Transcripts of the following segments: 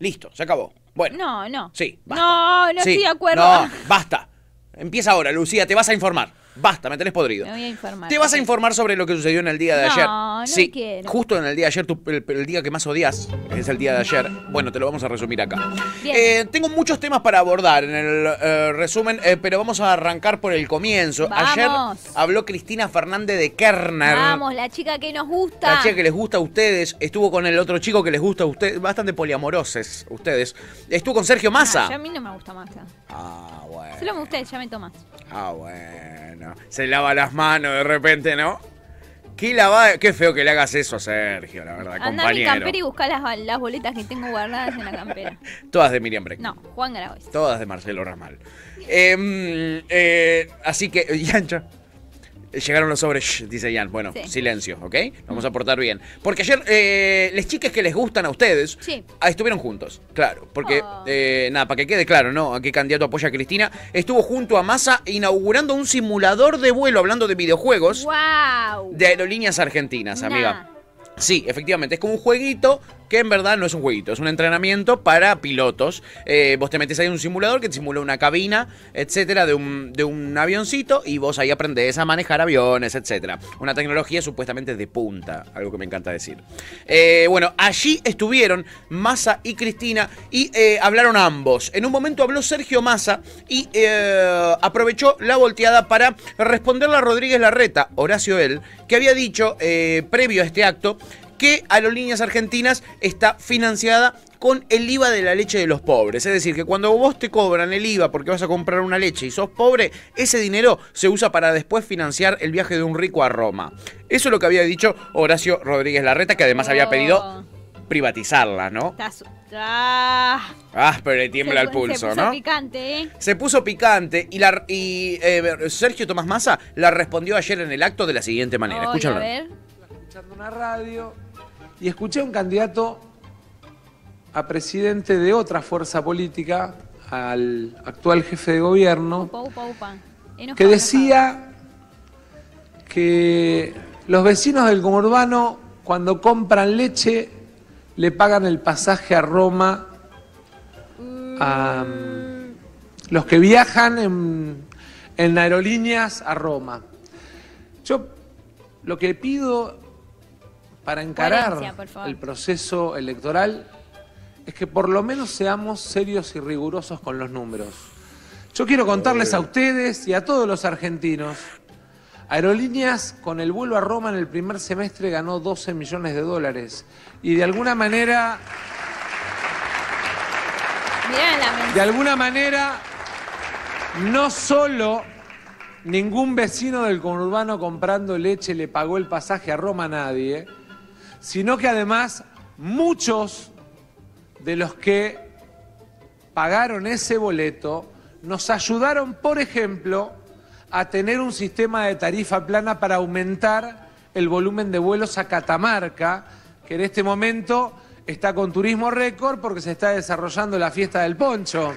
Listo, se acabó. Bueno. No, no. Sí, basta. No, no estoy de acuerdo. No, basta. Empieza ahora, Lucía, te vas a informar. Basta, me tenés podrido. Me voy a informar. Te vas a informar sobre lo que sucedió en el día de ayer. No sí, quiero. justo en el día de ayer, el, día que más odias es el día de ayer. Bueno, te lo vamos a resumir acá. Eh, tengo muchos temas para abordar en el eh, resumen, eh, pero vamos a arrancar por el comienzo. Ayer habló Cristina Fernández de Kerner. Vamos, la chica que nos gusta. La chica que les gusta a ustedes. Estuvo con el otro chico que les gusta a ustedes. Bastante poliamorosos ustedes. Estuvo con Sergio Massa. Ah, a mí no me gusta Massa. Ah, bueno. Solo me gusta ya me tomas. Ah, bueno se lava las manos de repente, ¿no? Qué, qué feo que le hagas eso a Sergio, la verdad, Andá compañero. a mi campera y busca las, boletas que tengo guardadas en la campera. Todas de Miriam Breck. No, Juan Grabois. Todas de Marcelo Ramal. Em, eh, así que, Yancha. Llegaron los sobres, dice Jan. Bueno, silencio, ¿ok? Vamos a portar bien. Porque ayer, eh, las chicas que les gustan a ustedes ah, estuvieron juntos, claro. Porque, ah. eh, nada, para que quede claro, ¿no? Aquí qué candidato apoya a Cristina. Estuvo junto a Massa inaugurando un simulador de vuelo, hablando de videojuegos. ¡Wow! De aerolíneas argentinas, amiga. Sí, efectivamente, es como un jueguito que en verdad no es un jueguito, es un entrenamiento para pilotos. Eh, vos te metes ahí en un simulador que simula una cabina, etcétera, de un, avioncito y vos ahí aprendés a manejar aviones, etcétera. Una tecnología supuestamente de punta, algo que me encanta decir. Eh, bueno, allí estuvieron Massa y Cristina y eh, hablaron ambos. En un momento habló Sergio Massa y aprovechó la volteada para responderle a Rodríguez Larreta, Horacio Él, que había dicho previo a este acto que a líneas Argentinas está financiada con el IVA de la leche de los pobres. Es decir, que cuando vos te cobran el IVA porque vas a comprar una leche y sos pobre, ese dinero se usa para después financiar el viaje de un rico a Roma. Eso es lo que había dicho Horacio Rodríguez Larreta, que además había pedido privatizarla, ¿no? Ah. ah, pero le tiembla el pulso, ¿no? Se puso picante, ¿eh? Se puso picante y, eh, Sergio Tomás Massa la respondió ayer en el acto de la siguiente manera. Escúchalo. Escuchando una radio y escuché a un candidato a presidente de otra fuerza política, al actual jefe de gobierno, que decía que los vecinos del conurbano, cuando compran leche, le pagan el pasaje a Roma mm. a los que viajan en, en aerolíneas a Roma. Yo lo que pido para encarar el proceso electoral es que por lo menos seamos serios y rigurosos con los números. Yo quiero contarles a ustedes y a todos los argentinos, Aerolíneas con el vuelo a Roma en el primer semestre ganó 12 millones de dólares y de alguna manera... De alguna manera, no solo ningún vecino del conurbano comprando leche le pagó el pasaje a Roma a nadie, sino que además muchos de los que pagaron ese boleto nos ayudaron, por ejemplo, a tener un sistema de tarifa plana para aumentar el volumen de vuelos a Catamarca, que en este momento está con turismo récord porque se está desarrollando la fiesta del poncho.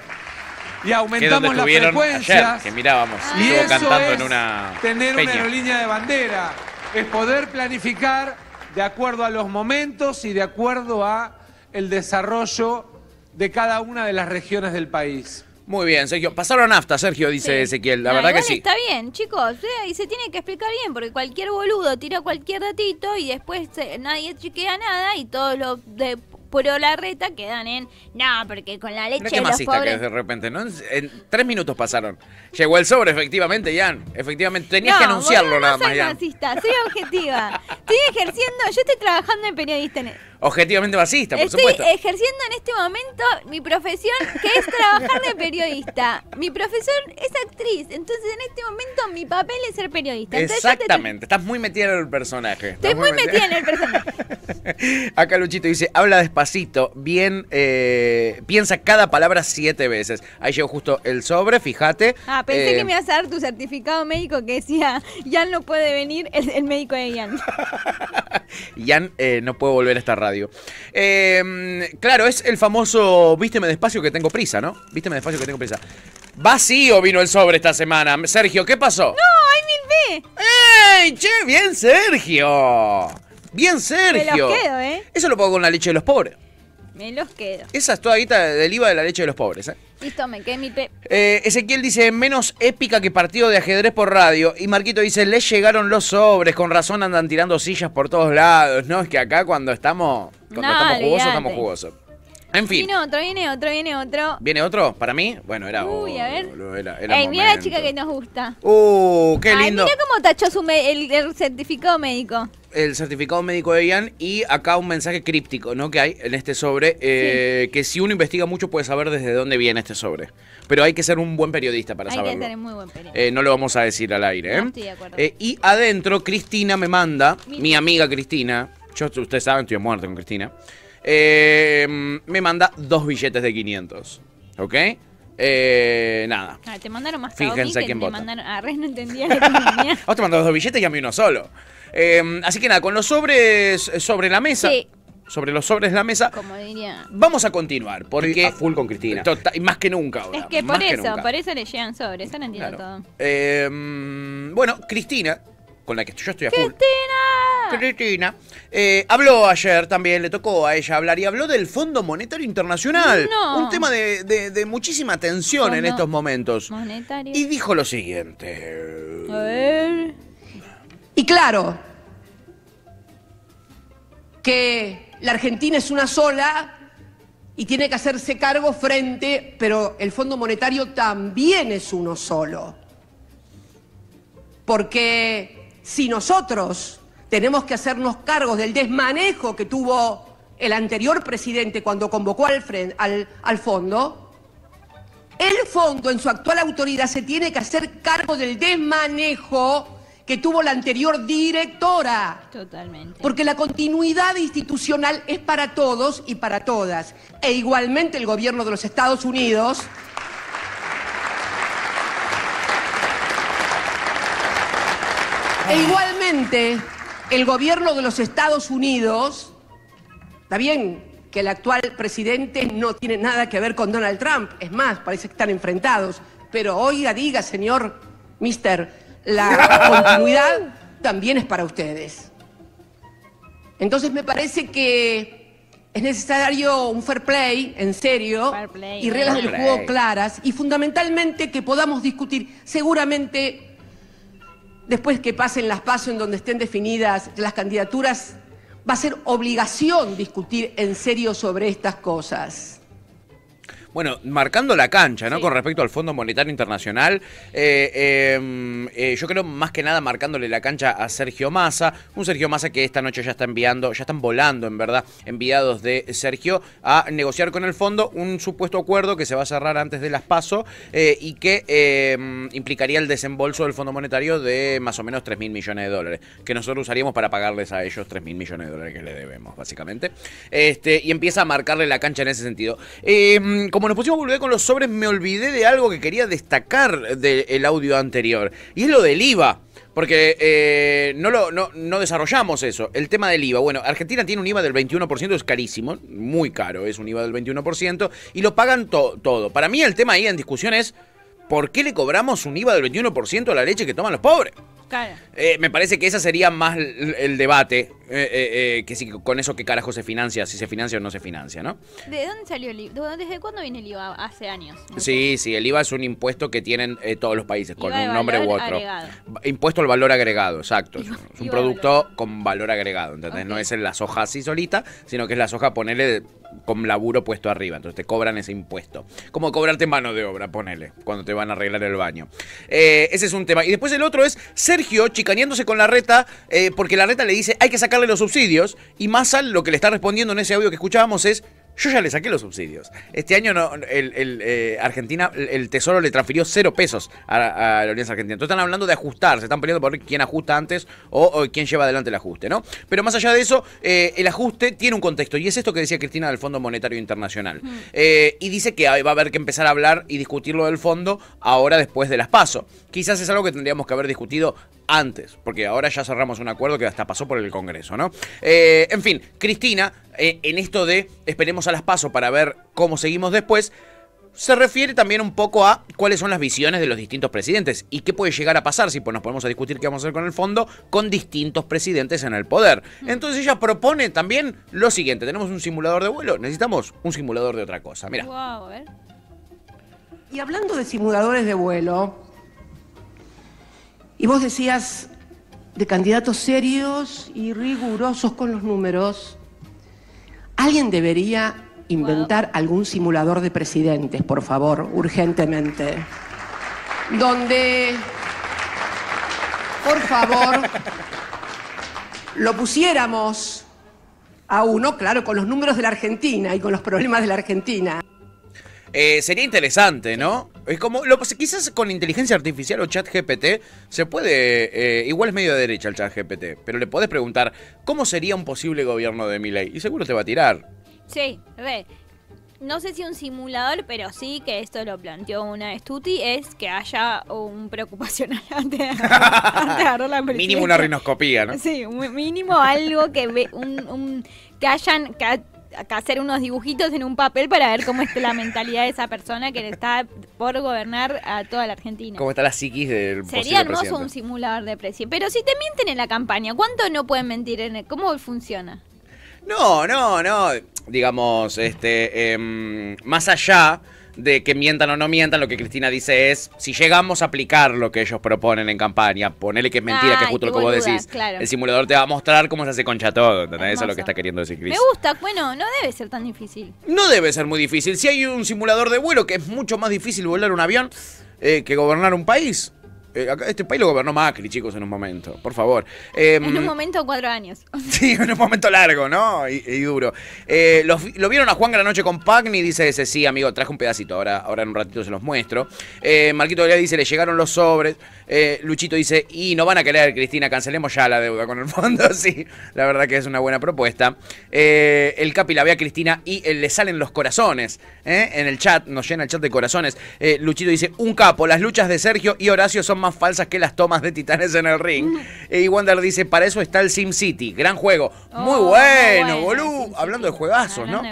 Y aumentamos las frecuencias. que mirábamos, y eso cantando en una tener una aerolínea de bandera, es poder planificar de acuerdo a los momentos y de acuerdo a el desarrollo de cada una de las regiones del país. Muy bien, Sergio. Pasaron nafta, Sergio, dice Ezequiel. La verdad que sí. Está bien, chicos. Eh, y se tiene que explicar bien, porque cualquier boludo tira cualquier datito y después eh, nadie chequea nada y todos lo... de Puro la reta quedan en, no, porque con la leche es los masista pobres... que de repente, ¿no? En, tres minutos pasaron. Llegó el sobre, efectivamente, Jan. Efectivamente, tenías que anunciarlo nada más, soy Masista, soy objetiva. estoy ejerciendo, yo estoy trabajando en periodista. Objetivamente masista, por supuesto. Estoy ejerciendo en este momento mi profesión, que es trabajar de periodista. Mi profesión es actriz, entonces en este momento mi papel es ser periodista. Exactamente, estás muy metida en el personaje. Estoy muy metida en el personaje. Acá Luchito dice, habla despacio bien, eh, piensa cada palabra siete veces. Ahí llegó justo el sobre, fíjate. Ah, pensé que eh, me ibas a dar tu certificado médico que decía, Jan no puede venir, el médico de Jan. Jan eh, no puede volver a esta radio. Em, claro, es el famoso, vísteme despacio que tengo prisa, ¿no? Vísteme despacio que tengo prisa. Vacío vino el sobre esta semana. Sergio, ¿qué pasó? No, hay mil B. ¡Ey, che! Bien, Sergio. Bien, Sergio. Me los quedo, ¿eh? Eso lo pongo con la leche de los pobres. Me los quedo. Esa es toda guita del IVA de la leche de los pobres, ¿eh? Listo, me quedé mi pe... Eh, Ezequiel dice, menos épica que partido de ajedrez por radio. Y Marquito dice, les llegaron los sobres, con razón andan tirando sillas por todos lados. No, es que acá cuando estamos, cuando estamos jugosos, estamos jugosos. En fin. Viene otro, viene otro, viene otro. ¿Viene otro? ¿Para mí? Bueno, era. Uy, a ver. Era, mira la chica que nos gusta. Uh, qué lindo. Ay, mira cómo tachó su el, certificado médico. El certificado médico de Ian y acá un mensaje críptico, ¿no? Que hay en este sobre. Eh, que si uno investiga mucho puede saber desde dónde viene este sobre. Pero hay que ser un buen periodista para saberlo. Hay que ser muy buen periodista. Eh, no lo vamos a decir al aire, ¿eh? estoy de acuerdo. Eh, y adentro, Cristina me manda, mi amiga Cristina. Yo, ustedes saben, estoy muerto con Cristina. Eh, me manda dos billetes de 500. ¿Ok? Eh, nada. Ah, te mandaron más Fíjense que quién vota. Mandaron, ah, Rey no entendía la Vos te mandaron dos billetes y a mí uno solo. Eh, así que nada, con los sobres sobre la mesa. Sí. Sobre los sobres de la mesa. Como diría. Vamos a continuar. Porque. full con Cristina. Tota, y más que nunca ahora. Es que por eso, por eso le llegan sobres. no entiendo todo. Eh, bueno, Cristina, con la que yo estoy a full. ¡Cristina! Cristina, eh, habló ayer también, le tocó a ella hablar y habló del Fondo Monetario Internacional. Un tema de, muchísima tensión en estos momentos. Y dijo lo siguiente. A ver. Y claro, que la Argentina es una sola y tiene que hacerse cargo frente, pero el Fondo Monetario también es uno solo. Porque si nosotros tenemos que hacernos cargos del desmanejo que tuvo el anterior presidente cuando convocó al, fondo. El fondo en su actual autoridad se tiene que hacer cargo del desmanejo que tuvo la anterior directora. Totalmente. Porque la continuidad institucional es para todos y para todas. E igualmente el gobierno de los Estados Unidos. E igualmente el gobierno de los Estados Unidos, está bien que el actual presidente no tiene nada que ver con Donald Trump, es más, parece que están enfrentados, pero oiga, diga, señor Mister, la continuidad también es para ustedes. Entonces me parece que es necesario un fair play, en serio, y reglas del juego claras, y fundamentalmente que podamos discutir. Seguramente después que pasen las pasos en donde estén definidas las candidaturas, va a ser obligación discutir en serio sobre estas cosas. Bueno, marcando la cancha, ¿no? Con respecto al Fondo Monetario Internacional, eh, em, eh, yo creo más que nada marcándole la cancha a Sergio Massa, un Sergio Massa que esta noche ya está enviando, ya están volando, en verdad, enviados de Sergio a negociar con el fondo un supuesto acuerdo que se va a cerrar antes de las PASO eh, y que em, implicaría el desembolso del Fondo Monetario de más o menos 3 mil millones de dólares, que nosotros usaríamos para pagarles a ellos 3 mil millones de dólares que le debemos, básicamente. Este, y empieza a marcarle la cancha en ese sentido. Em, como como nos pusimos a volver con los sobres, me olvidé de algo que quería destacar del audio anterior. Y es lo del IVA. Porque eh, no, lo, no, desarrollamos eso, el tema del IVA. Bueno, Argentina tiene un IVA del 21%, es carísimo, muy caro, es un IVA del 21%, y lo pagan todo. Para mí el tema ahí en discusión es, ¿por qué le cobramos un IVA del 21% a la leche que toman los pobres? Eh, me parece que ese sería más el, debate, eh, eh, que si con eso que carajo se financia, si se financia o no se financia, ¿no? ¿De dónde salió el IVA? ¿Desde cuándo viene el IVA? Hace años. Sí, sí, el IVA es un impuesto que tienen todos los países, con un nombre u otro. Impuesto al valor agregado, exacto. es un producto con valor agregado, entonces No es la soja así solita, sino que es la soja ponerle con laburo puesto arriba, entonces te cobran ese impuesto. Como cobrarte mano de obra, ponele, cuando te van a arreglar el baño. Eh, ese es un tema. Y después el otro es Sergio chicaneándose con la reta, eh, porque la reta le dice hay que sacarle los subsidios, y Mazal lo que le está respondiendo en ese audio que escuchábamos es yo ya le saqué los subsidios. Este año no, el, eh, Argentina, el Tesoro le transfirió cero pesos a, la Unión Argentina. Entonces están hablando de ajustar, se están peleando por quién ajusta antes o, quién lleva adelante el ajuste, ¿no? Pero más allá de eso, eh, el ajuste tiene un contexto y es esto que decía Cristina del Fondo Monetario Internacional. Eh, y dice que va a haber que empezar a hablar y discutirlo del fondo ahora después de las PASO. Quizás es algo que tendríamos que haber discutido antes, porque ahora ya cerramos un acuerdo que hasta pasó por el Congreso, ¿no? Eh, en fin, Cristina, eh, en esto de esperemos a las pasos para ver cómo seguimos después, se refiere también un poco a cuáles son las visiones de los distintos presidentes y qué puede llegar a pasar si pues, nos ponemos a discutir qué vamos a hacer con el fondo con distintos presidentes en el poder. Mm. Entonces ella propone también lo siguiente, tenemos un simulador de vuelo, necesitamos un simulador de otra cosa, mira. y hablando de simuladores de vuelo, y vos decías de candidatos serios y rigurosos con los números. Alguien debería inventar algún simulador de presidentes, por favor, urgentemente. Donde, por favor, lo pusiéramos a uno, claro, con los números de la Argentina y con los problemas de la Argentina. Eh, sería interesante, ¿no? Es como, lo, pues, quizás con inteligencia artificial o chat GPT se puede, eh, igual es medio de derecha el chat GPT, pero le podés preguntar, ¿cómo sería un posible gobierno de Miley? Y seguro te va a tirar. Sí, ve. No sé si un simulador, pero sí que esto lo planteó una Stuti, es que haya un preocupación antes de, agarrar la Mínimo una rinoscopía, ¿no? Sí, mínimo algo que ve, un, un que hayan, hacer unos dibujitos en un papel para ver cómo está la mentalidad de esa persona que está por gobernar a toda la Argentina. ¿Cómo está la psiquis del Sería hermoso un simulador de precio. Pero si te mienten en la campaña, ¿cuánto no pueden mentir? en ¿Cómo funciona? No, no, no. Digamos, este, em, más allá de que mientan o no mientan, lo que Cristina dice es, si llegamos a aplicar lo que ellos proponen en campaña, ponele que es mentira, que es justo lo que vos decís, el simulador te va a mostrar cómo se hace concha todo, ¿entendés? Eso es lo que está queriendo decir Cristina Me gusta, bueno, no debe ser tan difícil. No debe ser muy difícil. Si hay un simulador de vuelo que es mucho más difícil volar un avión eh, que gobernar un país, eh, este país lo gobernó Macri, chicos, en un momento, por favor. Em, en un momento, cuatro años. sí, en un momento largo, ¿no? Y, duro. Eh, lo vieron a Juan Noche con Pagni, dice ese, sí, amigo, traje un pedacito, ahora, ahora en un ratito se los muestro. Eh, Marquito Galea dice, le llegaron los sobres. Luchito dice, y no van a querer, Cristina, cancelemos ya la deuda con el fondo, sí. La verdad que es una buena propuesta. el Capi la ve a Cristina y le salen los corazones, En el chat, nos llena el chat de corazones. Luchito dice, un capo, las luchas de Sergio y Horacio son más falsas que las tomas de titanes en el ring. Mm. E y Wander dice, para eso está el Sim City gran juego. muy oh, bueno, boludo. Hablando de juegazos, ¿no?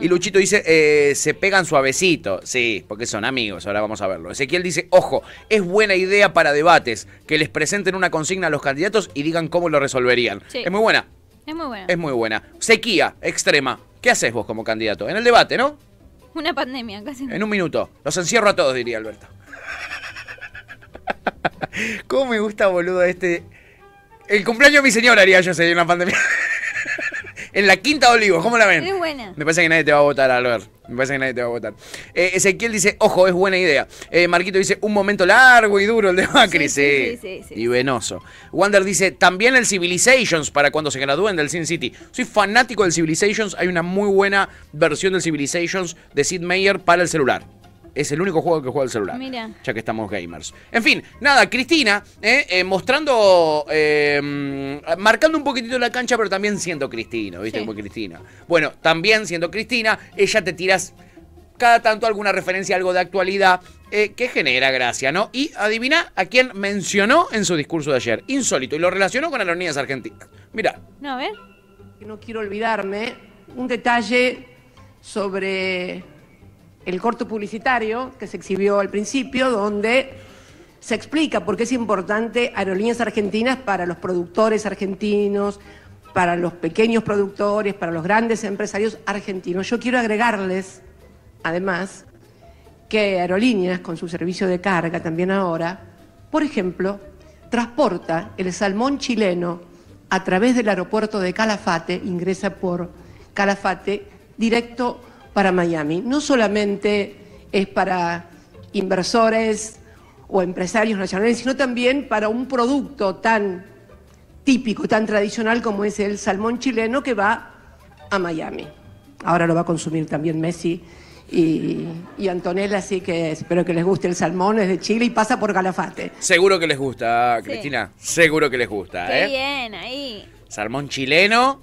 y Luchito dice, eh, se pegan suavecito. Sí, porque son amigos, ahora vamos a verlo. Ezequiel dice, ojo, es buena idea para debates, que les presenten una consigna a los candidatos y digan cómo lo resolverían. Sí. Es muy buena. Es muy buena. Es muy buena. Sequía extrema. ¿Qué haces vos como candidato? En el debate, ¿no? Una pandemia, casi. En un minuto. Los encierro a todos, diría Alberto. ¿Cómo me gusta, boludo, este. El cumpleaños de mi señora haría yo sería una pandemia. en la quinta de Olivos, ¿cómo la ven? Es buena. Me parece que nadie te va a votar, Albert. Me parece que nadie te va a votar. Eh, Ezequiel dice, ojo, es buena idea. Eh, Marquito dice, un momento largo y duro el de Macri. Sí, sí, sí, sí, Y venoso. Wander dice, también el Civilizations para cuando se gradúen del Sin City. Soy fanático del Civilizations. Hay una muy buena versión del Civilizations de Sid Meier para el celular es el único juego que juega el celular. Ya que estamos gamers. En fin, nada, Cristina, eh, eh, mostrando, eh, marcando un poquitito la cancha, pero también siendo Cristina, ¿viste? cómo Como Cristina. Bueno, también siendo Cristina, ella te tiras cada tanto alguna referencia algo de actualidad que genera gracia, ¿no? Y adivina a quién mencionó en su discurso de ayer. Insólito. Y lo relacionó con Aeronías argentinas. Mira. No, a ver. No quiero olvidarme un detalle sobre el corto publicitario que se exhibió al principio, donde se explica por qué es importante Aerolíneas Argentinas para los productores argentinos, para los pequeños productores, para los grandes empresarios argentinos. Yo quiero agregarles, además, que Aerolíneas, con su servicio de carga también ahora, por ejemplo, transporta el salmón chileno a través del aeropuerto de Calafate, ingresa por Calafate, directo para Miami. No solamente es para inversores o empresarios nacionales, sino también para un producto tan típico, tan tradicional como es el salmón chileno que va a Miami. Ahora lo va a consumir también Messi y, Antonella, así que espero que les guste el salmón, es de Chile y pasa por Galafate. Seguro que les gusta, Cristina, seguro que les gusta. Qué ¿eh? bien, ahí. Salmón chileno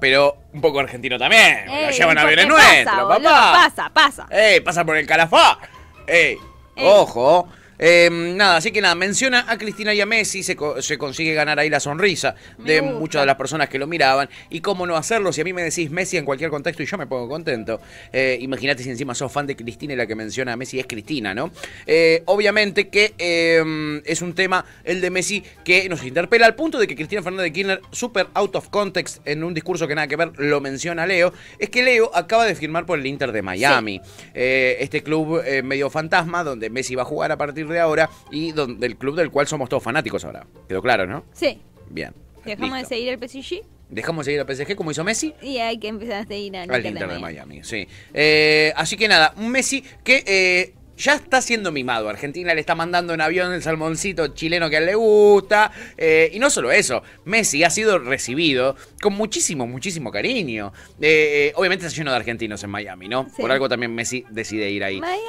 pero un poco argentino también. lo llevan a ver el nuestro, papá. Boludo, pasa, pasa. Ey, pasa por el calafá. Ey. ojo. Em, nada, así que nada, menciona a Cristina y a Messi, se, consigue ganar ahí la sonrisa de muchas de las personas que lo miraban. Y cómo no hacerlo, si a mí me decís Messi en cualquier contexto y yo me pongo contento. Eh, imagínate si encima sos fan de Cristina y la que menciona a Messi es Cristina, ¿no? Eh, obviamente que em, es un tema, el de Messi, que nos interpela al punto de que Cristina Fernández de Kirchner, super out of context, en un discurso que nada que ver, lo menciona Leo, es que Leo acaba de firmar por el Inter de Miami. Eh, este club medio fantasma, donde Messi va a jugar a partir de ahora y donde del club del cual somos todos fanáticos ahora. ¿Quedó claro, no? Sí. Bien. ¿Dejamos de seguir al PSG? Dejamos de seguir al PSG como hizo Messi. Y hay que empezar a seguir al Inter, de Miami. Sí. Eh, así que nada, Messi que... Eh, ya está siendo mimado. Argentina le está mandando en avión el salmoncito chileno que a él le gusta. Eh, y no solo eso, Messi ha sido recibido con muchísimo, muchísimo cariño. Eh, eh, obviamente está lleno de argentinos en Miami, ¿no? Por algo también Messi decide ir ahí. Miami.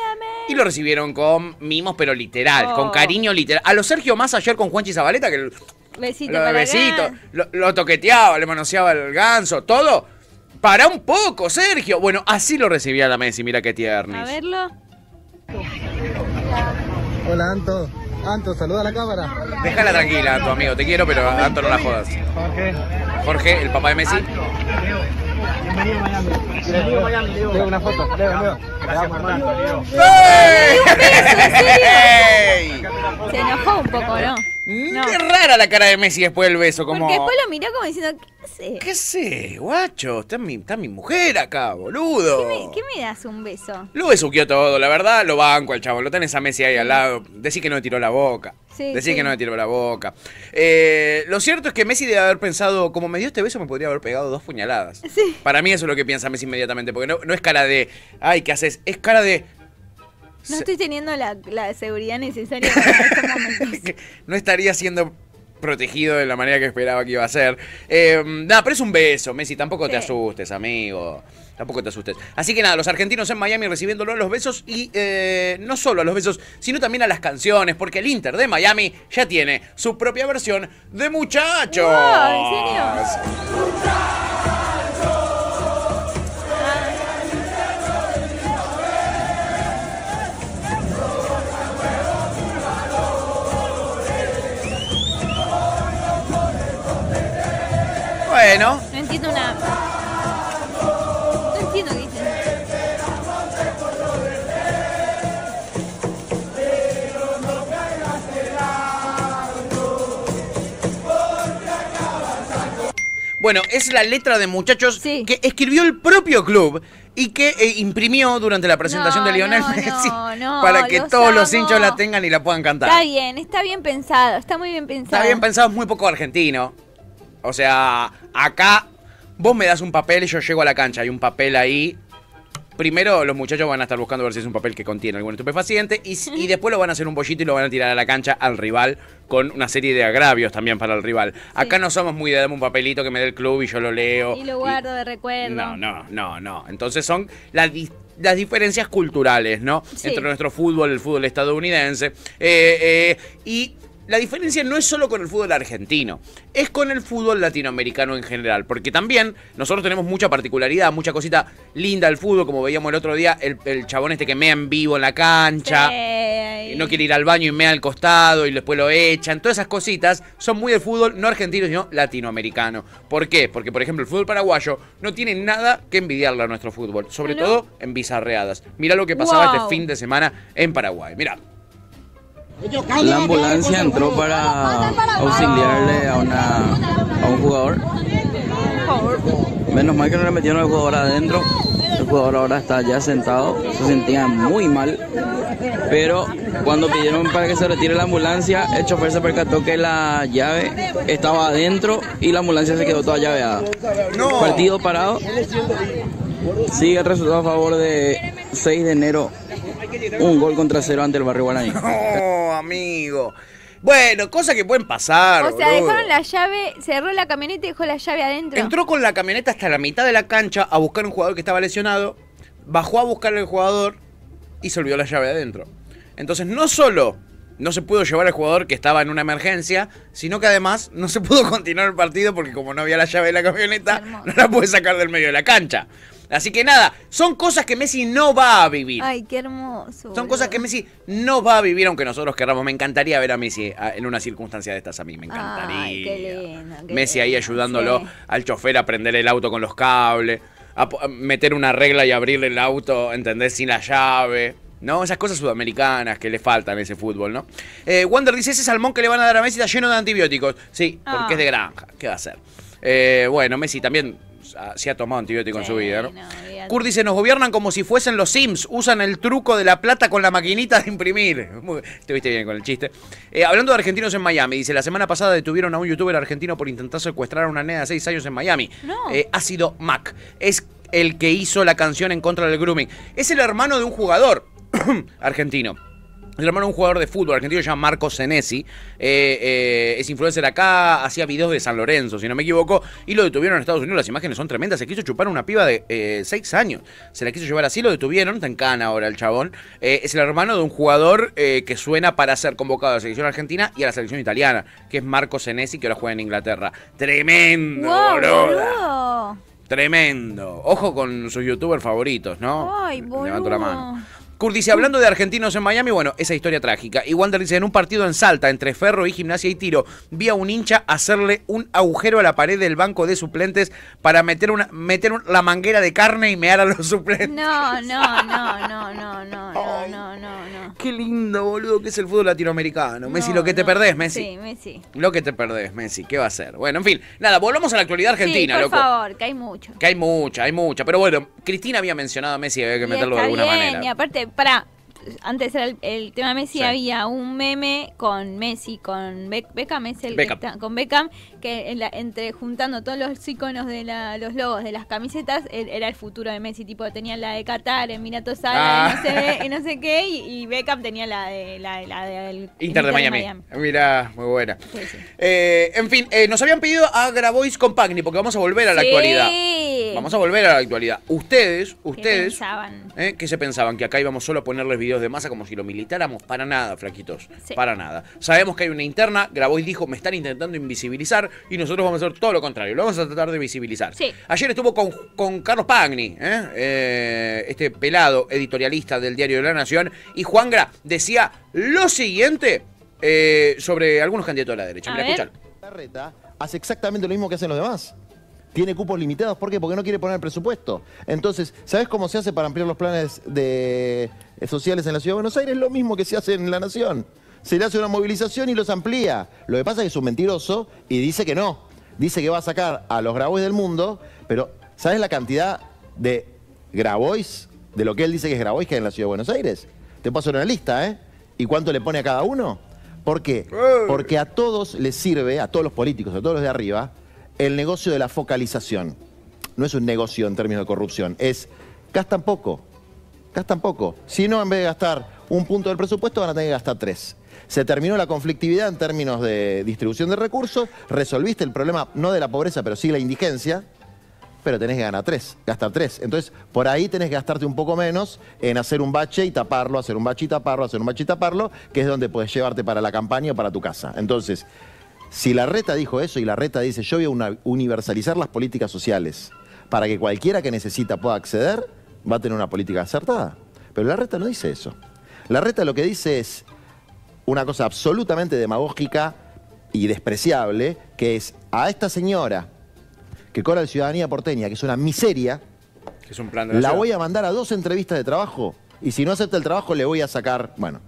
Y lo recibieron con mimos, pero literal, con oh. cariño literal. A lo Sergio Más ayer con Juanchi Zabaleta, que... lo, besito, lo, toqueteaba, le manoseaba el ganso, todo. Para un poco, Sergio. Bueno, así lo recibía la Messi, mira qué tierna. A verlo. Hola, Anto. Anto, saluda a la cámara. Déjala tranquila, Anto, amigo. Te quiero, pero Anto no la jodas. Jorge. Jorge, el papá de Messi. Bienvenido a Miami. Bienvenido a Miami, Leo. una foto. Leo, Leo. Gracias por tanto, Leo. Se enojó un poco, ¿no? Mm, qué rara la cara de Messi después del beso, como. Porque después lo miró como diciendo, ¿qué sé? ¿Qué sé, guacho? Está mi, mujer acá, boludo. ¿Qué me, das un beso? Lo besuqueó todo, la verdad, lo banco al chavo. Lo tenés a Messi ahí al lado. Decís que no le tiró la boca. Sí, que no le tiró la boca. Eh, lo cierto es que Messi debe haber pensado, como me dio este beso, me podría haber pegado dos puñaladas. Para mí eso es lo que piensa Messi inmediatamente, porque no, no es cara de, ay, ¿qué haces? Es cara de, no estoy teniendo la, seguridad necesaria No estaría siendo protegido de la manera que esperaba que iba a ser. Eh, nada, pero es un beso, Messi. Tampoco te asustes, amigo. Tampoco te asustes. Así que nada, los argentinos en Miami recibiéndolo a los besos y eh, no solo a los besos, sino también a las canciones, porque el Inter de Miami ya tiene su propia versión de muchachos. Bueno. No entiendo nada. No entiendo Bueno, es la letra de muchachos que escribió el propio club y que eh, imprimió durante la presentación de Lionel Messi para que todos los hinchos la tengan y la puedan cantar. Está bien, está bien pensado, está muy bien pensado. Está bien pensado, es muy poco argentino. O sea, acá vos me das un papel y yo llego a la cancha. Hay un papel ahí. Primero los muchachos van a estar buscando ver si es un papel que contiene algún estupefaciente y, y después lo van a hacer un bollito y lo van a tirar a la cancha al rival con una serie de agravios también para el rival. Acá no somos muy de darme un papelito que me dé el club y yo lo leo. Y lo guardo de recuerdo. No, no, no, no. Entonces son las diferencias culturales, ¿no? Entre nuestro fútbol, el fútbol estadounidense. Eh, eh, y la diferencia no es solo con el fútbol argentino, es con el fútbol latinoamericano en general, porque también nosotros tenemos mucha particularidad, mucha cosita linda al fútbol, como veíamos el otro día, el, chabón este que mea en vivo en la cancha, no quiere ir al baño y mea al costado y después lo echan, todas esas cositas son muy del fútbol no argentino, sino latinoamericano. ¿Por qué? Porque, por ejemplo, el fútbol paraguayo no tiene nada que envidiarle a nuestro fútbol, sobre todo en bizarreadas. Mira lo que pasaba este fin de semana en Paraguay, mirá. La ambulancia entró para auxiliarle a, una, a un jugador. Menos mal que no le metieron al jugador adentro. El jugador ahora está ya sentado. Se sentía muy mal. Pero cuando pidieron para que se retire la ambulancia, el chofer se percató que la llave estaba adentro y la ambulancia se quedó toda llaveada. Partido parado. Sigue el resultado a favor de 6 de enero un gol contra cero ante el Barrio Guaraní. No, oh, amigo. Bueno, cosas que pueden pasar. O sea, dejaron la llave, cerró la camioneta y dejó la llave adentro. Entró con la camioneta hasta la mitad de la cancha a buscar un jugador que estaba lesionado, bajó a buscar al jugador y se olvidó la llave adentro. Entonces, no solo no se pudo llevar al jugador que estaba en una emergencia, sino que además no se pudo continuar el partido porque como no había la llave de la camioneta, no la pude sacar del medio de la cancha. Así que nada, son cosas que Messi no va a vivir. Ay, qué hermoso. Son cosas que Messi no va a vivir aunque nosotros queramos. Me encantaría ver a Messi eh, en una circunstancia de estas a mí, me encantaría. Ay, qué lindo, Messi ahí ayudándolo al chofer a prender el auto con los cables, a meter una regla y abrirle el auto, entender Sin la llave. ¿no? Esas cosas sudamericanas que le faltan a ese fútbol, ¿no? Eh, Wander dice, ese salmón que le van a dar a Messi está lleno de antibióticos. Sí, porque ah. es de granja. ¿Qué va a hacer? Eh, bueno, Messi también Ah, se ha tomado antibiótico en su vida. ¿no? dice, nos gobiernan como si fuesen los Sims, usan el truco de la plata con la maquinita de imprimir. Te bien con el chiste. Eh, hablando de argentinos en Miami, dice, la semana pasada detuvieron a un youtuber argentino por intentar secuestrar a una nena de 6 años en Miami. No. ha eh, sido Mac. Es el que hizo la canción en contra del grooming. Es el hermano de un jugador argentino. El hermano de un jugador de fútbol argentino se Marco Senesi. Eh, eh, es influencer acá, hacía videos de San Lorenzo, si no me equivoco. Y lo detuvieron en Estados Unidos. Las imágenes son tremendas. Se quiso chupar una piba de 6 eh, años. Se la quiso llevar así, lo detuvieron. Está cana ahora el chabón. es el hermano de un jugador que suena para ser convocado a la selección argentina y a la selección italiana, que es Marco Senesi, que ahora juega en Inglaterra. Tremendo, Tremendo. Ojo con sus youtubers favoritos, ¿no? Ay, boludo. Levanto la mano. Curtis, hablando de argentinos en Miami, bueno, esa historia trágica. Y Wander dice, en un partido en Salta, entre Ferro y Gimnasia y Tiro, vi a un hincha hacerle un agujero a la pared del banco de suplentes para meter una meter la manguera de carne y mear a los suplentes. No, no, no, no, no, no, no, no, no, no qué lindo, boludo, que es el fútbol latinoamericano. Messi, lo que te perdés, Messi. Sí, Messi. Lo que te perdés, Messi. ¿Qué va a ser? Bueno, en fin. Nada, volvamos a la actualidad argentina, sí, por favor, que hay mucho. Que hay mucha, hay mucha. Pero bueno, Cristina había mencionado a Messi, había que meterlo de alguna bien, manera. Y aparte, para, antes era el, tema de Messi, había un meme con Messi, con Beckham, es con Beckham, que entre juntando todos los iconos de los logos de las camisetas, era el futuro de Messi, tipo tenía la de Qatar, Emiratos Árabes, ah. no, sé, no, sé, qué, y, Beckham tenía la de del Inter, de Miami. Mirá, muy buena. Eh, en fin, eh, nos habían pedido a Grabois con Pagni, porque vamos a volver a la actualidad. Vamos a volver a la actualidad. Ustedes, ustedes, ¿qué, pensaban? Eh, ¿qué se pensaban? Que acá íbamos solo a ponerles videos de masa como si lo militáramos. Para nada, flaquitos. Para nada. Sabemos que hay una interna. grabó y dijo, me están intentando invisibilizar. Y nosotros vamos a hacer todo lo contrario. Lo vamos a tratar de visibilizar. Ayer estuvo con, Carlos Pagni, ¿eh? Eh, este pelado editorialista del Diario de la Nación. Y Juan Gra decía lo siguiente eh, sobre algunos candidatos de la derecha. Mira, Reta Hace exactamente lo mismo que hacen los demás tiene cupos limitados. ¿Por qué? Porque no quiere poner presupuesto. Entonces, ¿sabes cómo se hace para ampliar los planes de, eh, sociales en la Ciudad de Buenos Aires? Lo mismo que se hace en la Nación. Se le hace una movilización y los amplía. Lo que pasa es que es un mentiroso y dice que no. Dice que va a sacar a los Grabois del mundo, pero ¿sabes la cantidad de Grabois, de lo que él dice que es Grabois, que hay en la Ciudad de Buenos Aires? Te paso una lista, ¿eh? ¿Y cuánto le pone a cada uno? ¿Por qué? Porque a todos les sirve, a todos los políticos, a todos los de arriba, el negocio de la focalización. No es un negocio en términos de corrupción, es gastan poco, gastan poco. Si no, en vez de gastar un punto del presupuesto, van a tener que gastar tres. Se terminó la conflictividad en términos de distribución de recursos, resolviste el problema no de la pobreza, pero sí la indigencia, pero tenés que ganar tres, gastar tres. Entonces, por ahí tenés que gastarte un poco menos en hacer un bache y taparlo, hacer un bache y taparlo, hacer un bache y taparlo, que es donde puedes llevarte para la campaña o para tu casa. Entonces, si la reta dijo eso y la reta dice yo voy a universalizar las políticas sociales para que cualquiera que necesita pueda acceder, va a tener una política acertada. Pero la reta no dice eso. La reta lo que dice es una cosa absolutamente demagógica y despreciable, que es a esta señora que cobra la ciudadanía porteña, que es una miseria, es un plan la, voy a mandar a dos entrevistas de trabajo y si no acepta el trabajo le voy a sacar... Bueno,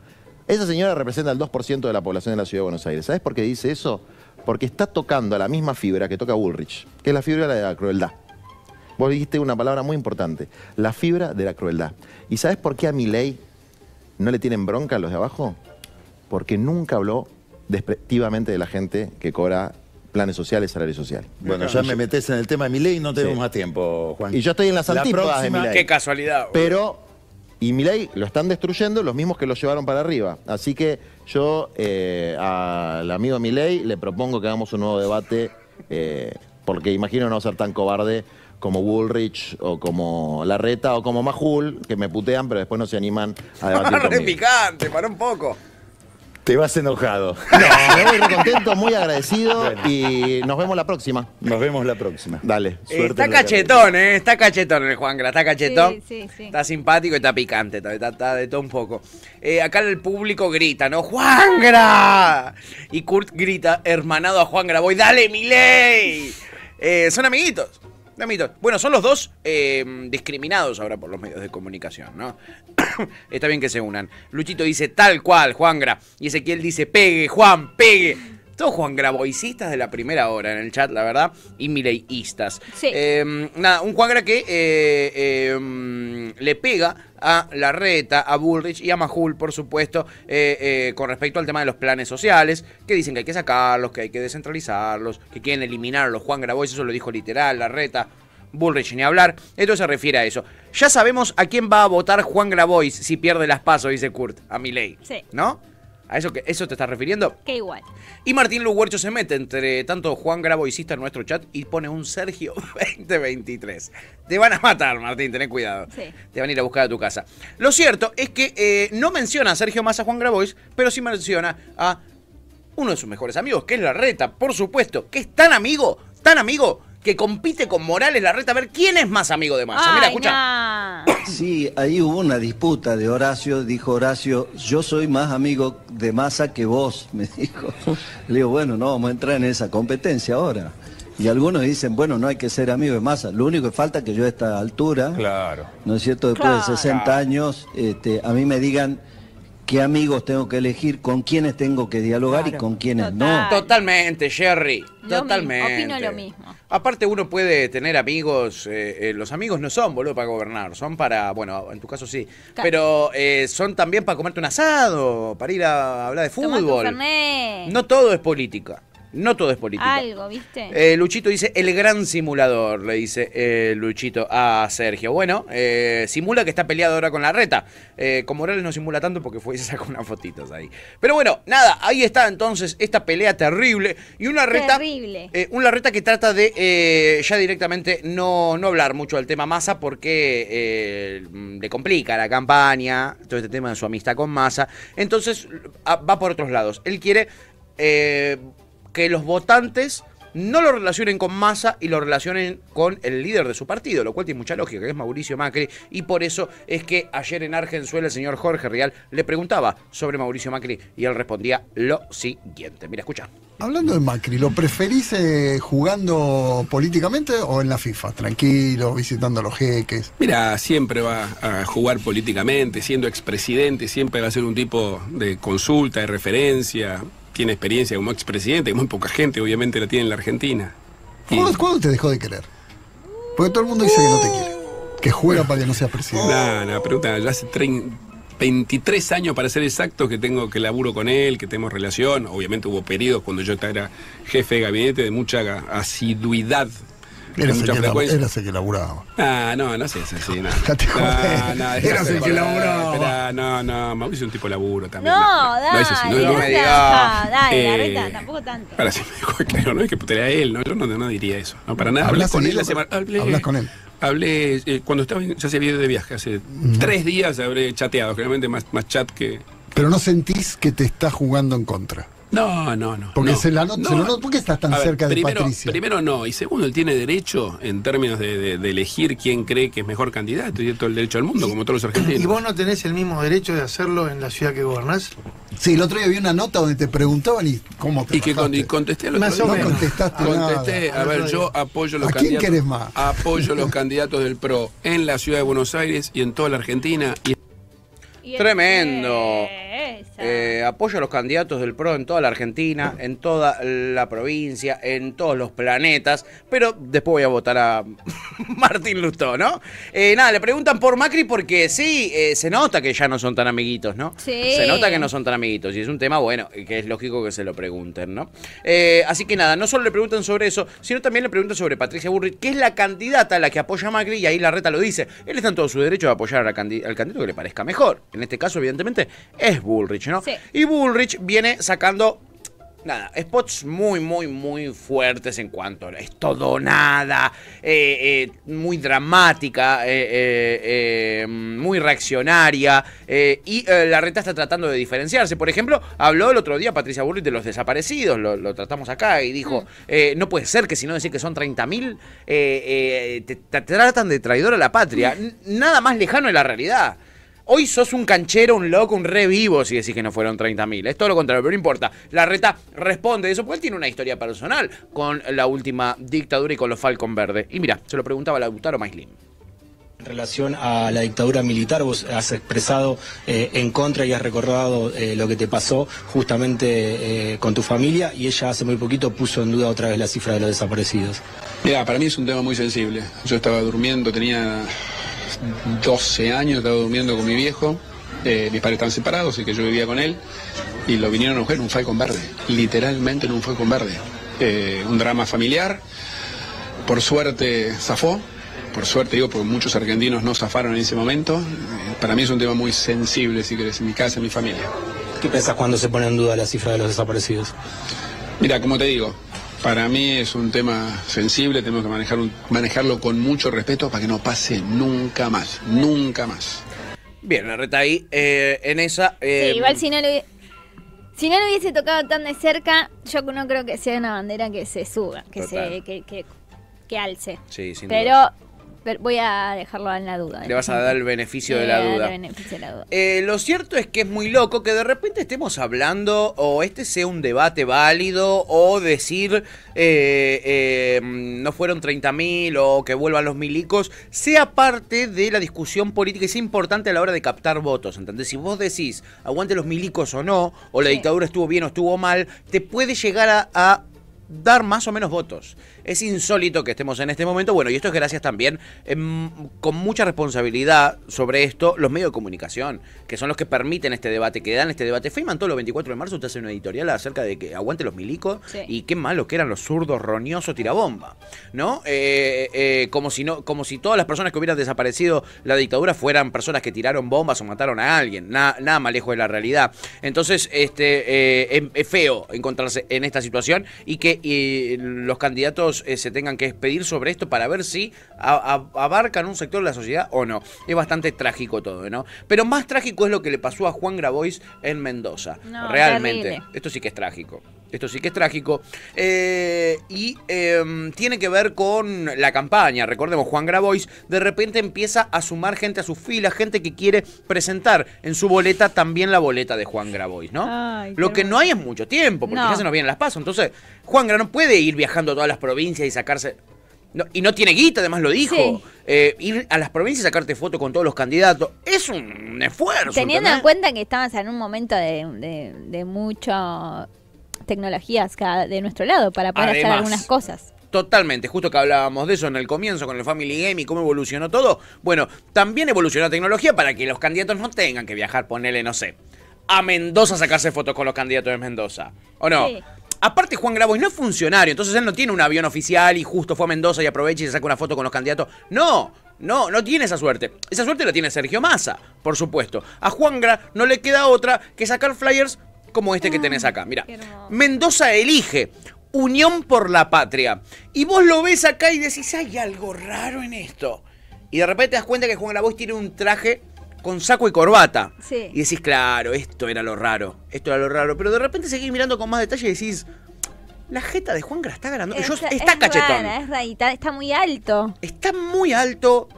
esa señora representa el 2% de la población de la Ciudad de Buenos Aires. ¿Sabes por qué dice eso? porque está tocando a la misma fibra que toca Bullrich, que es la fibra de la crueldad. Vos dijiste una palabra muy importante, la fibra de la crueldad. ¿Y sabes por qué a ley no le tienen bronca los de abajo? Porque nunca habló despectivamente de la gente que cobra planes sociales, salario social. Bueno, ya me metes en el tema de mi ley y no tenemos más tiempo, Juan. Y yo estoy en las la antípodas de Qué casualidad. Pero, y mi ley lo están destruyendo los mismos que lo llevaron para arriba. Así que yo eh, al amigo Milei le propongo que hagamos un nuevo debate, eh, porque imagino no ser tan cobarde como Woolrich o como Larreta o como Majul, que me putean, pero después no se animan a debatir. picante, para un poco. Te vas enojado. No, me muy contento, muy agradecido y nos vemos la próxima. Nos vemos la próxima. Dale, suerte. Eh, está cachetón, ¿eh? Está cachetón el Juan está cachetón. Sí, sí, Está simpático y está picante, está, de todo un poco. Eh, acá el público grita, ¿no? ¡Juan Gra! Y Kurt grita, hermanado a Juan Gra, voy, dale, mi ley. Eh, son amiguitos. Bueno, son los dos em, discriminados ahora por los medios de comunicación, ¿no? Está bien que se unan. Luchito dice tal cual, Juangra. Y Ezequiel dice, pegue, Juan, pegue. Todos Juan Graboisistas de la primera hora en el chat, la verdad. Y Mileiistas. Sí. Em, nada, un Juan que eh, em, le pega a Larreta, a Bullrich y a Mahul, por supuesto, eh, eh, con respecto al tema de los planes sociales, que dicen que hay que sacarlos, que hay que descentralizarlos, que quieren eliminar los Juan Grabois, eso lo dijo literal Larreta. Bullrich ni hablar, esto se refiere a eso. Ya sabemos a quién va a votar Juan Grabois si pierde las pasos, dice Kurt, a Milei. Sí. ¿No? ¿A eso, que, eso te estás refiriendo? Que igual. Y Martín Luguercho se mete entre tanto Juan Graboisista en nuestro chat y pone un Sergio 2023. Te van a matar, Martín, tenés cuidado. Sí. Te van a ir a buscar a tu casa. Lo cierto es que eh, no menciona a Sergio a Juan Grabois, pero sí menciona a uno de sus mejores amigos, que es la reta, por supuesto, que es tan amigo, tan amigo, que compite con Morales la reta a ver quién es más amigo de masa? Mira, escucha. Sí, ahí hubo una disputa de Horacio, dijo Horacio, yo soy más amigo de masa que vos, me dijo. Le digo, bueno, no vamos a entrar en esa competencia ahora. Y algunos dicen, bueno, no hay que ser amigo de masa. Lo único que falta es que yo a esta altura, claro. ¿no es cierto? Después de 60 años, este, a mí me digan, qué amigos tengo que elegir, con quiénes tengo que dialogar y con quiénes no. Totalmente, Jerry. totalmente. Opino lo mismo. Aparte, uno puede tener amigos. Eh, eh, los amigos no son, boludo, para gobernar. Son para. Bueno, en tu caso sí. Pero eh, son también para comerte un asado, para ir a hablar de fútbol. No todo es política. No todo es político. Algo, ¿viste? Eh, Luchito dice, el gran simulador, le dice eh, Luchito a Sergio. Bueno, eh, simula que está peleado ahora con la reta. como Morales no simula tanto porque fue y se sacó unas fotitos ahí. Pero bueno, nada, ahí está entonces esta pelea terrible. Y una reta... Terrible. una reta que trata de ya directamente no, no hablar mucho del tema masa porque le complica la campaña, todo este tema de su amistad con masa. Entonces va por otros lados. Él quiere que los votantes no lo relacionen con Massa y lo relacionen con el líder de su partido, lo cual tiene mucha lógica, que es Mauricio Macri, y por eso es que ayer en Argenzuela el señor Jorge Rial le preguntaba sobre Mauricio Macri y él respondía lo siguiente. Mira, escucha. Hablando de Macri, ¿lo preferís eh, jugando políticamente o en la FIFA? Tranquilo, visitando a los jeques. Mira, siempre va a jugar políticamente, siendo expresidente, siempre va a ser un tipo de consulta, de referencia, tiene experiencia como expresidente, muy poca gente obviamente la tiene en la Argentina. ¿Cuándo, te dejó de querer? Porque todo el mundo dice que no te quiere. Que juega para que no seas presidente. No, no, pregunta, ya hace 23 años para ser exacto, que tengo que laburo con él, que tenemos relación. Obviamente hubo periodos cuando yo era jefe de gabinete de mucha asiduidad era que que laburaba. Ah, no, no sé si así, no. no, no eras el que laburaba. no, no, Mauricio es un tipo laburo también. No, no, dale, no, no, no me Dale, eh, tampoco tanto. para sí me dijo, claro, no es que putería a él, no, yo no, no diría eso. No, para nada. Hablas con él la semana. Hablas con él hablé, eh, cuando estaba, ya se había de viaje, hace tres días habré chateado, generalmente más, más chat que... Pero no sentís que te está jugando en contra. No, no, no. Porque ¿Por qué estás tan cerca de primero, Patricia? Primero no, y segundo, él tiene derecho en términos de, elegir quién cree que es mejor candidato, tiene todo el derecho al mundo, como todos los argentinos. ¿Y vos no tenés el mismo derecho de hacerlo en la ciudad que gobernás? Sí, el otro día había una nota donde te preguntaban y cómo te Y que y contesté a los Más No contestaste Contesté, a ver, yo apoyo los quién candidatos. Más? Apoyo los candidatos del PRO en la ciudad de Buenos Aires y en toda la Argentina. Tremendo. Eh, apoyo a los candidatos del PRO en toda la Argentina, en toda la provincia, en todos los planetas. Pero después voy a votar a Martín Lustó, ¿no? Eh, nada, le preguntan por Macri porque sí, eh, se nota que ya no son tan amiguitos, ¿no? Se nota que no son tan amiguitos. Y es un tema, bueno, que es lógico que se lo pregunten, ¿no? así que nada, no solo le preguntan sobre eso, sino también le preguntan sobre Patricia Burri, que es la candidata a la que apoya Macri, y ahí la reta lo dice. Él está en todo su derecho de apoyar al candidato que le parezca mejor en este caso, evidentemente, es Bullrich, ¿no? Y Bullrich viene sacando nada, spots muy, muy, muy fuertes en cuanto a esto todo nada, eh, eh, muy dramática, eh, muy reaccionaria, y la reta está tratando de diferenciarse. Por ejemplo, habló el otro día Patricia Bullrich de los desaparecidos, lo, tratamos acá, y dijo, mm. no puede ser que si no decir que son 30.000, te, te, tratan de traidor a la patria. Mm. nada más lejano de la realidad. Hoy sos un canchero, un loco, un re vivo si decís que no fueron 30.000. Es todo lo contrario, pero no importa. La reta responde eso, porque tiene una historia personal con la última dictadura y con los Falcon Verde. Y mira, se lo preguntaba la Gustavo Maislin. En relación a la dictadura militar, vos has expresado eh, en contra y has recordado eh, lo que te pasó justamente eh, con tu familia y ella hace muy poquito puso en duda otra vez la cifra de los desaparecidos. Mira, para mí es un tema muy sensible. Yo estaba durmiendo, tenía 12 años estaba durmiendo con mi viejo. Eh, mis padres están separados, y que yo vivía con él. Y lo vinieron a buscar en un Falcon verde, literalmente en un Falcon verde. Eh, un drama familiar. Por suerte zafó, por suerte digo, porque muchos argentinos no zafaron en ese momento. Eh, para mí es un tema muy sensible, si querés, en mi casa, en mi familia. ¿Qué piensas cuando se pone en duda la cifra de los desaparecidos? Mira, como te digo, para mí es un tema sensible, tenemos que manejar manejarlo con mucho respeto para que no pase nunca más, nunca más. Bien, la reta ahí, eh, en esa... Eh, igual si no, lo hubiese tocado tan de cerca, yo no creo que sea una bandera que se suba, que, se, que, alce. Sí, sin Pero voy a dejarlo en la duda. Le vas a dar el beneficio, de eh, la, duda. Eh, lo cierto es que es muy loco que de repente estemos hablando o este sea un debate válido o decir eh, no fueron 30.000 o que vuelvan los milicos, sea parte de la discusión política Es importante a la hora de captar votos. ¿Entendés? Si vos decís aguante los milicos o no, o la dictadura estuvo bien o estuvo mal, te puede llegar a dar más o menos votos. Es insólito que estemos en este momento. Bueno, y esto es gracias también, em, con mucha responsabilidad sobre esto, los medios de comunicación, que son los que permiten este debate, que dan este debate. Feynman todo los 24 de marzo usted hace una editorial acerca de que aguante los milicos y qué malo que eran los zurdos roñosos tirabomba, ¿no? Eh, eh, eh, como, si no como si todas las personas que hubieran desaparecido la dictadura fueran personas que tiraron bombas o mataron a alguien. Nada, nada más lejos de la realidad. Entonces, este, em, es, feo encontrarse en esta situación y que los candidatos eh, se tengan que despedir sobre esto para ver si abarcan un sector de la sociedad o no. Es bastante trágico todo, ¿no? Pero más trágico es lo que le pasó a Juan Grabois en Mendoza. Realmente. Esto sí que es trágico esto sí que es trágico, eh, y em, tiene que ver con la campaña. Recordemos, Juan Grabois de repente empieza a sumar gente a sus filas, gente que quiere presentar en su boleta también la boleta de Juan Grabois, ¿no? Lo que no hay es mucho tiempo, porque ya se nos vienen las pasos. Entonces, Juan Grabois no puede ir viajando a todas las provincias y sacarse... y no tiene guita, además lo dijo. Eh, ir a las provincias y sacarte fotos con todos los candidatos es un esfuerzo. Teniendo en cuenta que estabas en un momento de mucho tecnologías de nuestro lado para poder hacer algunas cosas. Totalmente, justo que hablábamos de eso en el comienzo con el Family Game y cómo evolucionó todo. Bueno, también evolucionó la tecnología para que los candidatos no tengan que viajar, ponele, no sé, a Mendoza sacarse fotos con los candidatos de Mendoza. ¿O no? Aparte, Juan Grabois no es funcionario, entonces él no tiene un avión oficial y justo fue a Mendoza y aprovecha y se saca una foto con los candidatos. No, no, no tiene esa suerte. Esa suerte la tiene Sergio Massa, por supuesto. A Juan Gra no le queda otra que sacar flyers como este que tenés ah, acá. Mira, Mendoza elige Unión por la Patria. Y vos lo ves acá y decís, hay algo raro en esto. Y de repente te das cuenta que Juan Grabois tiene un traje con saco y corbata. Sí. Y decís, claro, esto era lo raro, esto era lo raro. Pero de repente seguís mirando con más detalle y decís, la jeta de Juan Gra está ganando. está cachetón. está muy alto. Está muy alto.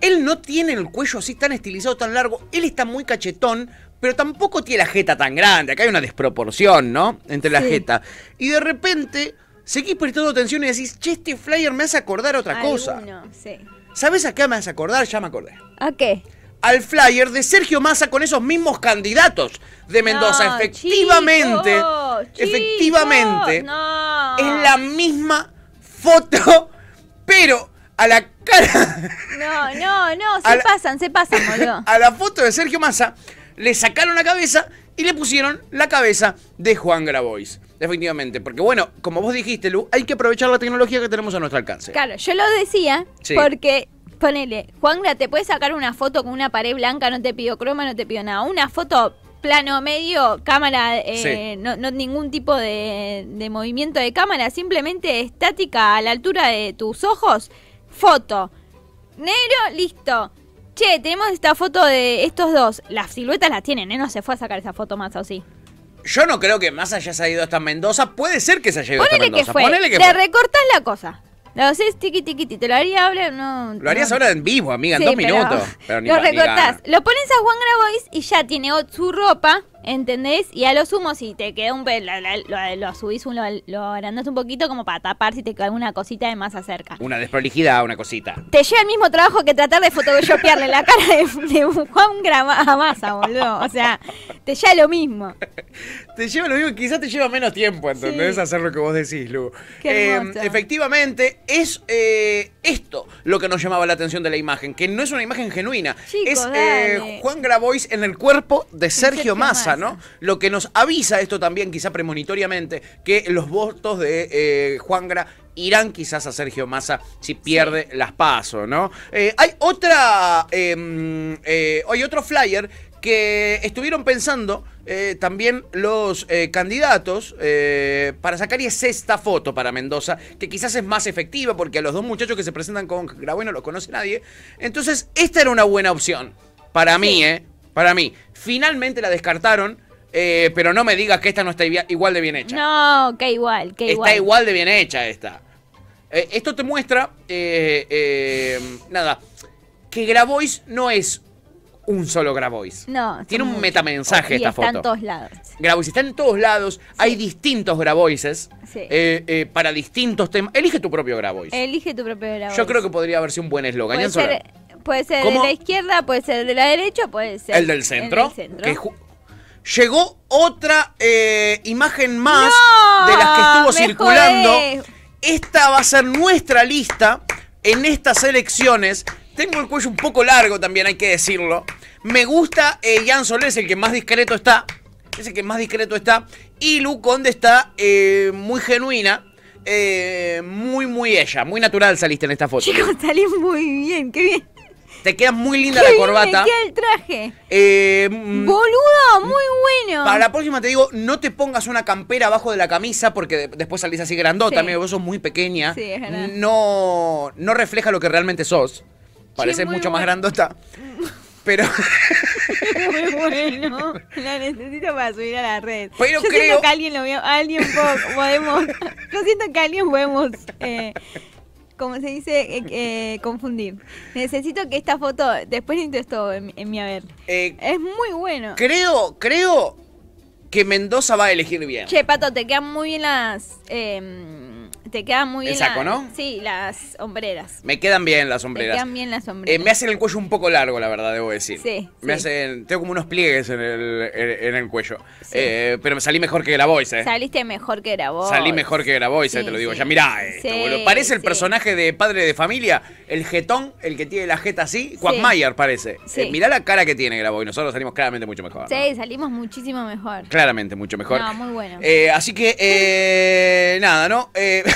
Él no tiene el cuello así tan estilizado, tan largo. Él está muy cachetón pero tampoco tiene la jeta tan grande. Acá hay una desproporción, ¿no? Entre la jeta. Y de repente seguís prestando atención y decís, che, este flyer me hace acordar otra Alguno, cosa. Sí. ¿Sabes a qué me hace acordar? Ya me acordé. ¿A qué? Al flyer de Sergio Massa con esos mismos candidatos de Mendoza. efectivamente, efectivamente, no. es la misma foto, pero a la cara. No, no, no, se pasan, se pasan, boludo. A la foto de Sergio Massa le sacaron la cabeza y le pusieron la cabeza de Juan Grabois. Definitivamente, porque bueno, como vos dijiste, Lu, hay que aprovechar la tecnología que tenemos a nuestro alcance. Claro, yo lo decía porque ponele, Juangra, te puedes sacar una foto con una pared blanca, no te pido croma, no te pido nada. Una foto plano medio, cámara, eh, no, ningún tipo de, de, movimiento de cámara, simplemente estática a la altura de tus ojos, foto. Negro, listo. Che, tenemos esta foto de estos dos. Las siluetas las tienen, ¿eh? No se fue a sacar esa foto más o sí. Yo no creo que más haya salido hasta Mendoza. Puede ser que se haya ido Ponele hasta Mendoza. Que fue. Ponele recortás la cosa. Lo haces tiqui tiqui te lo haría ahora, no. Lo harías ahora en vivo, amiga, en dos minutos. lo recortás. lo pones a Juan Grabois y ya tiene su ropa ¿Entendés? Y a lo sumo, si te queda un lo, subís, un, lo, lo agrandás un poquito como para tapar si te queda alguna cosita de más acerca. Una desprolijidad, una cosita. Te lleva el mismo trabajo que tratar de photoshopearle la cara de, de Juan Gramasa, boludo. O sea, te lleva lo mismo. te lleva lo mismo, quizás te lleva menos tiempo, ¿entendés? Hacer lo que vos decís, Lu. Eh, efectivamente, es eh, esto lo que nos llamaba la atención de la imagen, que no es una imagen genuina. Chicos, es eh, Juan Grabois en el cuerpo de Sergio Massa. Lo que nos avisa esto también, quizá premonitoriamente, que los votos de eh, Juan Gra irán quizás a Sergio Massa si pierde las pasos ¿no? Eh, hay otra, em, eh, otro flyer que estuvieron pensando también los candidatos para sacar y es esta foto para Mendoza, que quizás es más efectiva porque a los dos muchachos que se presentan con Gra no los conoce nadie. Entonces, esta era una buena opción para mí, ¿eh? Para mí, finalmente la descartaron. Eh, pero no me digas que esta no está igual de bien hecha. No, que igual, que igual. Está igual de bien hecha esta. Eh, esto te muestra, eh, nada, que Grabois no es un solo Grabois. No. Tiene un metamensaje esta foto. Está en todos lados. Grabois está en todos lados. Hay distintos Graboises para distintos temas. Elige tu propio Grabois. Elige tu propio Grabois. Yo creo que podría haber sido un buen eslogan. Puede ser el de la izquierda, puede ser de la derecha, puede ser. El del centro. Llegó otra eh, imagen más de las que estuvo circulando. Esta va a ser nuestra lista en estas elecciones. Tengo el cuello un poco largo también, hay que decirlo. Me gusta eh, Jan es el que más discreto está. Es el que más discreto está. Y Lu Conde está eh, muy genuina. Eh, muy, muy ella. Muy natural saliste en esta foto. Chicos, salí muy bien. Qué bien. Te queda muy linda la corbata. Bien, ¿Qué el traje? Eh, mm, Boludo, muy mm, bueno. Para la próxima te digo, no te pongas una campera abajo de la camisa porque después salís así grandota. Sí. vos sos muy pequeña. Sí, es verdad. No, no refleja lo que realmente sos. Pareces mucho más grandota. Pero. muy bueno. La necesito para subir a la red. Pero Yo creo... siento que alguien lo vio. Alguien podemos. Yo siento que alguien podemos. Eh, como se dice, eh, eh, confundir. Necesito que esta foto, después intento en, en mi haber. Eh, es muy bueno. Creo, creo que Mendoza va a elegir bien. Che, Pato, te quedan muy bien las... Em, te quedan muy bien. El saco, ¿no? Sí, las hombreras. Me quedan bien las hombreras. Me quedan bien las hombreras. Eh, me hacen el cuello un poco largo, la verdad, debo decir. Sí. Me hacen. Tengo como unos pliegues en el, en, el cuello. Eh, pero me salí mejor que Grabois, ¿eh? Saliste mejor que Grabois. Salí mejor que Grabois, eh, te lo digo. Ya mirá esto, Parece el personaje de padre de familia, el jetón, el que tiene la jeta así. Quackmire parece. Sí. mirá la cara que tiene Grabois. Nosotros salimos claramente mucho mejor. Sí, salimos muchísimo mejor. Claramente mucho mejor. No, muy bueno. así que, nada, ¿no? Eh,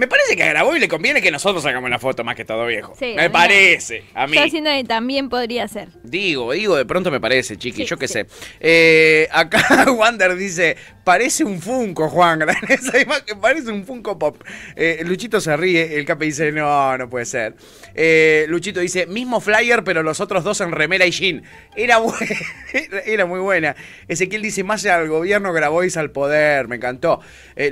Me parece que a y le conviene que nosotros hagamos la foto más que todo viejo. me parece, a mí. Yo también podría ser. Digo, digo, de pronto me parece, chiqui, yo qué sé. Eh, acá Wander dice, parece un Funko, Juan. Esa imagen parece un Funko Pop. Eh, Luchito se ríe, el Cape dice, no, no puede ser. Eh, Luchito dice, mismo flyer, pero los otros dos en remera y jean. Era, era muy buena. Ezequiel dice, más al gobierno Grabois al poder, me encantó.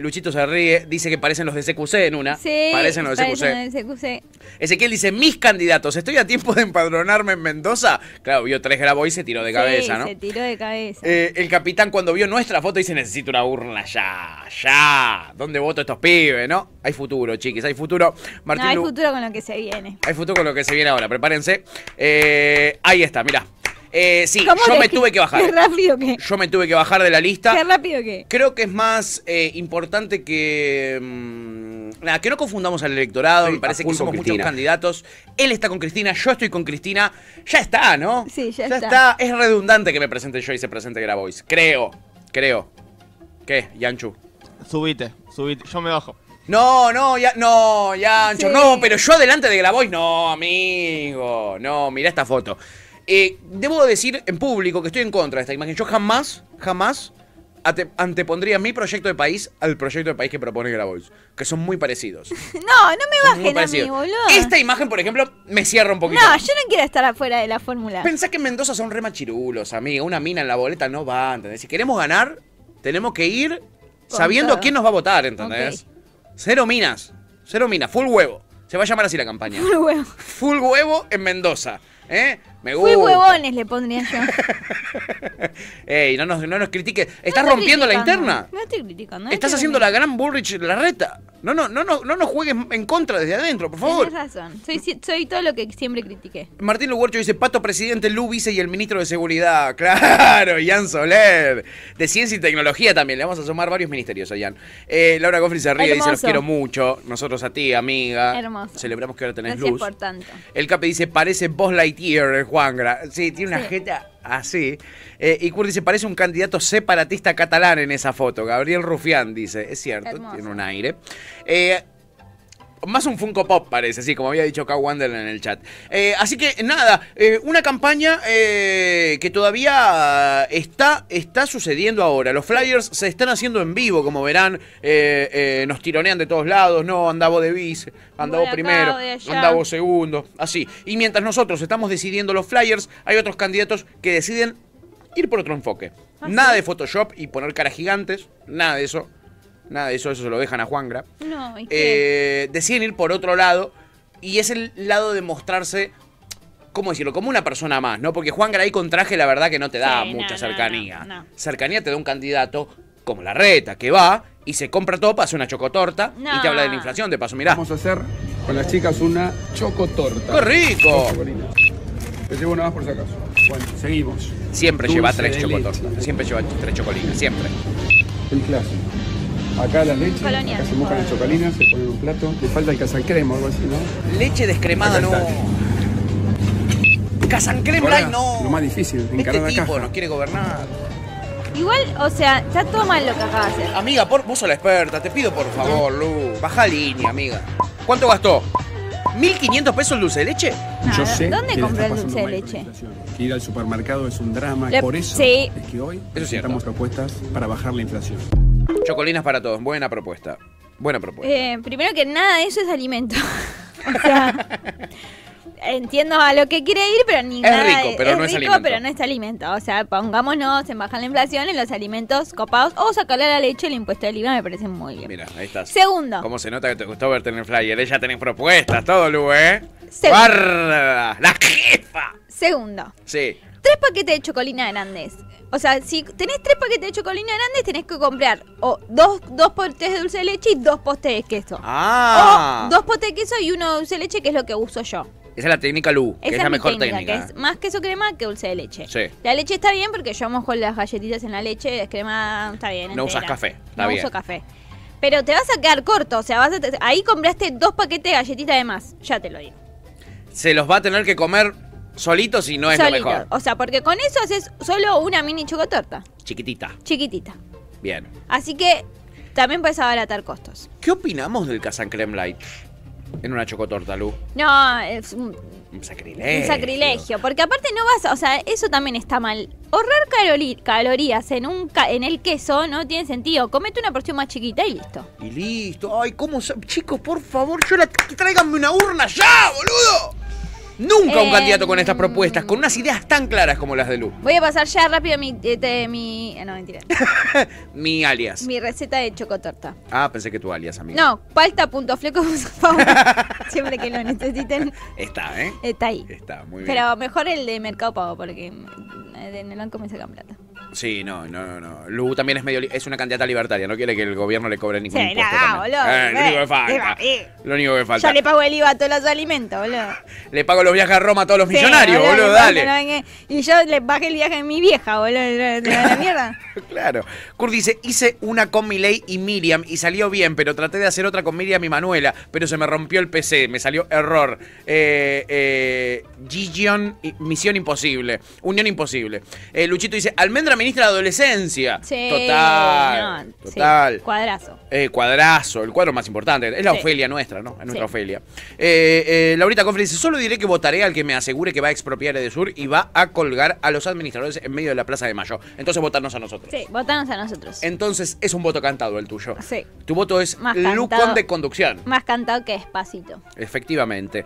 Luchito se ríe, dice que parecen los de CQC, una. Sí, parecen de ese Ezequiel dice, mis candidatos, estoy a tiempo de empadronarme en Mendoza. Claro, vio tres grabó y se tiró de cabeza, ¿no? Se tiró de cabeza. Eh, el capitán cuando vio nuestra foto dice, necesito una urna ya, ya. ¿Dónde voto estos pibes, no? Hay futuro, chiquis, hay futuro. no, hay futuro con lo que se viene. Hay futuro con lo que se viene ahora, prepárense. Eh, ahí está, mirá. Eh, sí, yo me tuve que bajar. Qué rápido Yo me tuve que bajar de la lista. Qué rápido que. Creo que es más eh, importante que. Mm, nada, que no confundamos al electorado. me parece que somos muchos candidatos. Él está con Cristina, yo estoy con Cristina. Ya está, ¿no? Sí, ya, ya está. Es redundante que me presente yo y se presente Grabois. Creo, creo. ¿Qué, Yanchu? Subite, subite. Yo me bajo. No, no, ya, no, Yancho, no, pero yo delante de Grabois, no, amigo, no, mira esta foto. Eh, debo decir en público que estoy en contra de esta imagen. Yo jamás, jamás antepondría mi proyecto de país al proyecto de país que propone Grabois, que son muy parecidos. no, no me bajen a mí, boludo. Esta imagen, por ejemplo, me cierra un poquito. No, yo no quiero estar afuera de la fórmula. Pensá que en Mendoza son remachirulos, amiga. Una mina en la boleta no va, ¿entendés? Si queremos ganar, tenemos que ir sabiendo quién nos va a votar, ¿entendés? Cero minas, cero minas, full huevo. Se va a llamar así la campaña. Full huevo. Full huevo en Mendoza, ¿eh? Me gusta. Fui huevones, le pondría yo. Ey, no nos, no nos critiques. ¿Estás rompiendo la interna? No estoy criticando. Estás haciendo la gran Bullrich la reta. No, no, no, no, no nos juegues en contra desde adentro, por favor. Tienes razón. Soy, todo lo que siempre critiqué. Martín Luguercho dice, Pato Presidente, Lu Vice y el Ministro de Seguridad. Claro, Jan Soler. De Ciencia y Tecnología también. Le vamos a sumar varios ministerios a Jan. Eh, Laura Goffrey se ríe, dice, los quiero mucho. Nosotros a ti, amiga. Hermoso. Celebramos que ahora tenés luz. Por tanto. El Cape dice, parece Buzz Lightyear Juangra. Sí, tiene una jeta así. Eh, y Kurt se parece un candidato separatista catalán en esa foto. Gabriel Rufián dice, es cierto, tiene un aire. Eh, más un Funko Pop parece, así, como había dicho K. en el chat. Eh, así que nada, eh, una campaña eh, que todavía está, está sucediendo ahora. Los flyers se están haciendo en vivo, como verán. nos tironean de todos lados, no, andavo de vice, andavo primero, andavo segundo, así. Y mientras nosotros estamos decidiendo los flyers, hay otros candidatos que deciden ir por otro enfoque. Ah, nada de Photoshop y poner caras gigantes, nada de eso nada de eso, eso se lo dejan a Juan Gra No, eh, deciden ir por otro lado y es el lado de mostrarse, ¿cómo decirlo? Como una persona más, ¿no? Porque Juan ahí con traje la verdad que no te da mucha cercanía. cercanía te da un candidato como la reta, que va y se compra todo, hace una chocotorta y te habla de la inflación, de paso, mirá. Vamos a hacer con las chicas una chocotorta. ¡Qué rico! Te llevo una más por si acaso. Bueno, seguimos. Siempre lleva tres chocotortas. Siempre lleva tres chocolinas, siempre. El clásico. Acá la leche, acá se mojan las chocalinas, se ponen un plato. Le falta el casancremo, o algo así, ¿no? Leche descremada, no. Casancrema no. Lo más difícil, encarar este tipo no quiere gobernar. Igual, o sea, ya todo lo que acabas de hacer. Amiga, vos sos la experta, te pido por favor, Lu. Baja línea, amiga. ¿Cuánto gastó? ¿1.500 pesos el dulce de leche? Yo sé ¿Dónde compré el dulce de leche? Que Ir al supermercado es un drama. Por eso sí. es que hoy Estamos propuestas para bajar la inflación. Chocolinas para todos, buena propuesta. Buena propuesta. Eh, primero que nada, eso es alimento. entiendo a lo que quiere ir, pero ni nada. Rico, pero es no rico, alimento. pero no es alimento. O sea, pongámonos en bajar la inflación en los alimentos copados o sacarle a la leche el impuesto del IVA, me parece muy bien. Mira, ahí estás. Segundo. Como se nota que te gustó verte en el flyer? Ella tenés propuestas, todo, Lu, ¿eh? Segundo. ¡La jefa! Segundo. Sí tres paquetes de chocolina grandes. O sea, si tenés tres paquetes de chocolina grandes, tenés que comprar o dos, dos de dulce de leche y dos postes de queso. Ah. O dos potes de queso y uno de dulce de leche, que es lo que uso yo. Esa es la técnica Lu, que es la mejor técnica, Que es más queso crema que dulce de leche. Sí. La leche está bien porque yo mojo las galletitas en la leche, es crema, está bien. No usas café. Está no uso café. Pero te vas a quedar corto, o sea, ahí compraste dos paquetes de galletitas de más, ya te lo digo. Se los va a tener que comer solito si no es lo mejor. O sea, porque con eso haces solo una mini chocotorta. Chiquitita. Chiquitita. Bien. Así que también puedes abaratar costos. ¿Qué opinamos del Kazan Creme Light en una chocotorta, Lu? No, es un, sacrilegio. Un sacrilegio, porque aparte no vas, o sea, eso también está mal. Ahorrar calorías en un en el queso no tiene sentido. Comete una porción más chiquita y listo. Y listo. Ay, cómo chicos, por favor, yo la tráiganme una urna ya, boludo. Nunca un candidato con estas em, propuestas, con unas ideas tan claras como las de Lu. Voy a pasar ya rápido mi. Este, mi eh, no, mentira. mi alias. Mi receta de chocotorta. Ah, pensé que tu alias, amigo. No, palta.fleco, Siempre que lo necesiten. Está, ¿eh? Está ahí. Está, muy bien. Pero mejor el de Mercado Pago, porque en eh, el banco me sacan plata. Sí, no, no, no. Lu también es medio es una candidata libertaria, no quiere que el gobierno le cobre ningún sí, impuesto. Nada, boludo, eh, eh, lo único que falta. lo único que falta. Yo le pago el IVA a todos los alimentos, boludo. Le pago los viajes a Roma a todos los millonarios, boludo, dale. y yo le bajé el viaje a mi vieja, boludo, de la mierda. claro. Kurt dice, hice una con Miley y Miriam y salió bien, pero traté de hacer otra con Miriam y Manuela, pero se me rompió el PC, me salió error. Eh, eh Misión Imposible, Unión Imposible. Luchito dice, Almendra ministra de adolescencia. Sí. Total. total. cuadrazo. Eh, cuadrazo, el cuadro más importante. Es la Ofelia nuestra, ¿no? Es nuestra Ofelia. Eh, eh, Laurita Conferencia, dice: Solo diré que votaré al que me asegure que va a expropiar Edesur y va a colgar a los administradores en medio de la Plaza de Mayo. Entonces, votarnos a nosotros. Sí, votarnos a nosotros. Entonces, es un voto cantado el tuyo. Sí. Tu voto es Lucón de conducción. Más cantado que despacito. Efectivamente.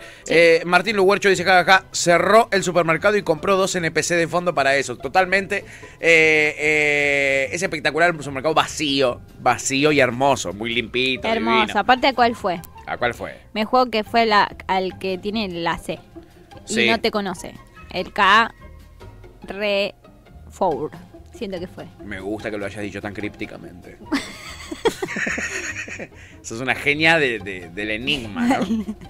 Martín Luguercho dice: acá cerró el supermercado y compró dos NPC de fondo para eso. Totalmente. Eh, eh, es espectacular un mercado vacío, vacío y hermoso, muy limpito. Hermoso. Aparte, ¿a cuál fue? ¿A cuál fue? Me juego que fue la, al que tiene la C y no te conoce. El K re Four Siento que fue. Me gusta que lo hayas dicho tan crípticamente. Sos una genia del enigma, ¿no?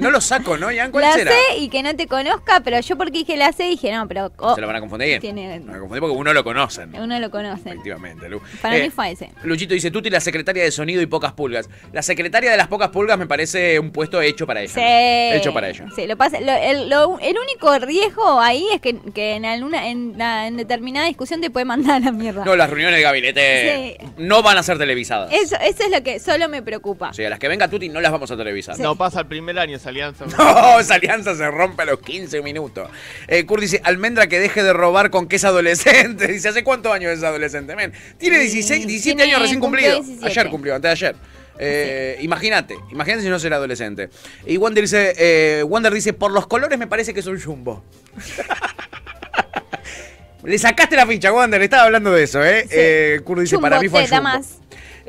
No lo saco, ¿no, ya ¿Cuál la sé y que no te conozca, pero yo porque dije la sé, dije no, pero... Oh, Se lo van a confundir. Tiene... Lo van a confundir porque uno lo conocen. Uno lo conocen. Efectivamente, Para mí eh, fue ese. Luchito dice, tú y la secretaria de sonido y pocas pulgas. La secretaria de las pocas pulgas me parece un puesto hecho para ella. Sí. Hecho para ella. Sí, lo pasa... el, único riesgo ahí es que, en, alguna, en, en, determinada discusión te puede mandar a la mierda. No, las reuniones de gabinete no van a ser televisadas. Eso, eso es lo que solo me preocupa. Sí, a las que venga Tuti no las vamos a televisar. No pasa el primer año esa alianza. No, esa alianza se rompe a los 15 minutos. Kurt eh, dice, Almendra que deje de robar con que es adolescente. Dice, ¿hace cuántos años es adolescente? tiene 16, 17 años recién cumplido. Ayer cumplió, antes de ayer. Eh, imagínate, imagínate si no será adolescente. Y Wander dice, eh, dice, por los colores me parece que es un jumbo. Le sacaste la ficha, Wander, estaba hablando de eso, ¿eh? Kurt eh, dice, para mí fue Más.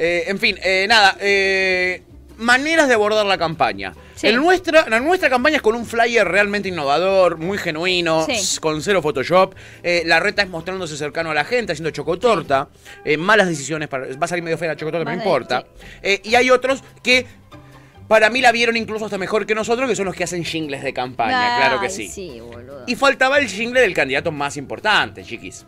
Eh, en fin, eh, nada, eh, maneras de abordar la campaña. nuestra, la nuestra campaña es con un flyer realmente innovador, muy genuino, con cero Photoshop. la reta es mostrándose cercano a la gente, haciendo chocotorta. Eh, malas decisiones, para, va a salir medio fea la chocotorta, pero no importa. y hay otros que para mí la vieron incluso hasta mejor que nosotros, que son los que hacen jingles de campaña, claro que sí. sí boludo. Y faltaba el jingle del candidato más importante, chiquis.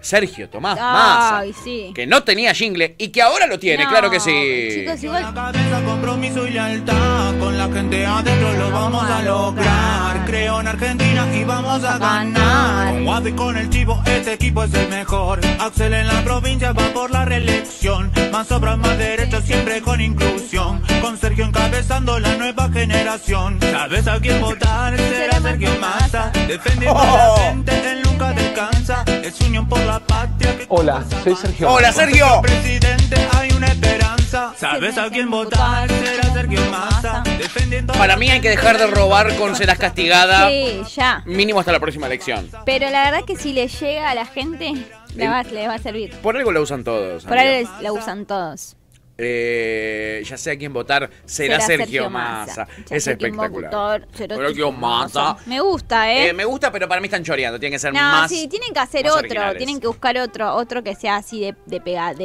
Sergio Tomás Massa, sí. que no tenía jingle y que ahora lo tiene, claro que sí. Con la compromiso y lealtad. Con la gente adentro lo vamos a lograr. Creo en Argentina y vamos a ganar. Con con el chivo, este equipo es el mejor. Axel en la provincia va por la reelección. Más obras, más derechos, siempre con inclusión. Con Sergio encabezando la nueva generación. Sabes a quién votar, será Sergio Massa. Defendiendo a la oh. gente, él nunca descansa. Es unión por Hola, soy Sergio. Hola, Sergio. ¿Sabes votar? Para mí hay que dejar de robar con serás castigada. Sí, ya. Mínimo hasta la próxima elección. Pero la verdad que si le llega a la gente, va, le va a servir. Por algo la usan todos. Por algo la usan todos. Eh, ya sé a quién votar, será, Sergio, Massa. Es espectacular. Sergio Massa. Me gusta, ¿eh? ¿eh? Me gusta, pero para mí están choreando. Tienen que ser no, más. Sí, tienen que hacer otro. Tienen que buscar otro otro que sea así de,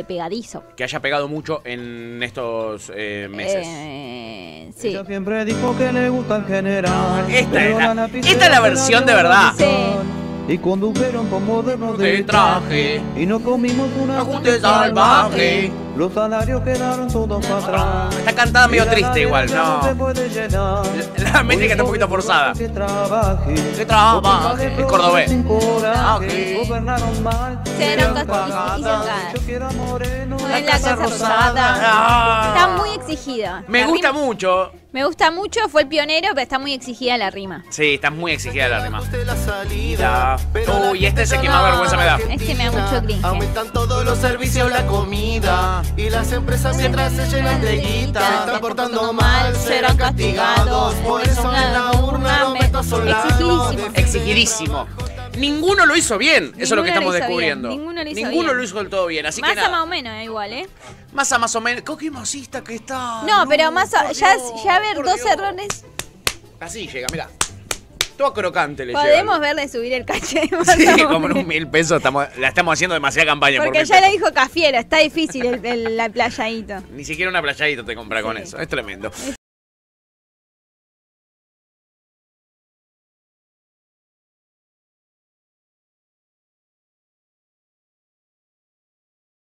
pegadizo. Que haya pegado mucho en estos eh, meses. sí. siempre dijo que le en general. Esta es la, versión de verdad. y condujeron con modernos de traje y no comimos una ajuste salvaje. Los salarios quedaron todos para atrás. Está cantada medio triste igual, no. La mente que está un poquito forzada. Que trabaje. Es cordobés. Ah, ok. No y La casa rosada. Ah. Está muy exigida. Me gusta mucho me gusta mucho, fue el pionero, pero está muy exigida la rima. Sí, está muy exigida la rima. Uy, este es el que más vergüenza me da. Este me da mucho cringe. Aumentan todos los servicios, la comida. Y las empresas mientras se llenan de guita. están portando mal, serán castigados. Por eso en la urna los Exigidísimo. Exigidísimo. Ninguno lo hizo bien. Eso es lo que estamos descubriendo. Ninguno, lo hizo, Ninguno lo hizo del todo bien. Así masa que más o menos, da eh, igual, ¿eh? a más o menos. Qué masista que está. No, pero más ya, ya ver dos Dios. Así llega, mirá. Todo crocante le llega. Podemos verle subir el caché. Sí, como en un mil pesos estamos, la estamos haciendo demasiada campaña. Porque ya le dijo Cafiero, está difícil el, la playadito. Ni siquiera una playadito te compra con eso, es tremendo.